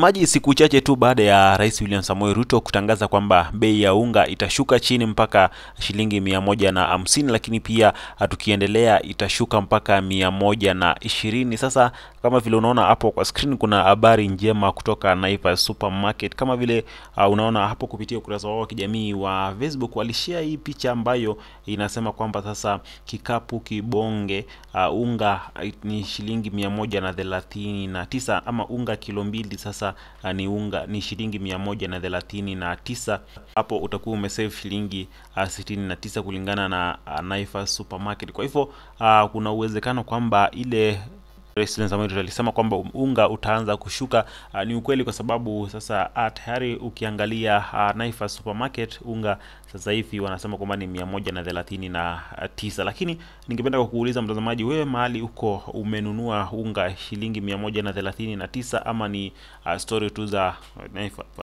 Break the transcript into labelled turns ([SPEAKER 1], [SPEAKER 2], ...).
[SPEAKER 1] Maji siku chache tu baada ya Rais William Samoei Ruto kutangaza kwamba bei ya unga itashuka chini mpaka shilingi mia moja na hamsini, lakini pia tukiendelea itashuka mpaka mia moja na ishirini. Sasa kama vile unaona hapo kwa screen, kuna habari njema kutoka naipa Supermarket. Kama vile uh, unaona hapo kupitia ukurasa wao wa kijamii wa Facebook walishare hii picha ambayo inasema kwamba sasa kikapu kibonge uh, unga ni shilingi mia moja na thelathini na tisa ama unga kilo mbili sasa sasa ah, ni unga ni shilingi mia moja na thelathini na tisa. Hapo utakuwa umesave shilingi uh, sitini na tisa kulingana na uh, ah, naifa Supermarket. Kwa hivyo uh, kuna uwezekano kwamba ile Rais alisema kwamba unga utaanza kushuka. Uh, ni ukweli kwa sababu sasa uh, tayari ukiangalia uh, ah, naifa supermarket unga sasa hivi wanasema kwamba ni mia moja na thelathini na tisa, lakini ningependa kwa kuuliza mtazamaji, wewe mahali uko umenunua unga shilingi mia moja na thelathini na tisa ama ni uh, story tu za Naivas?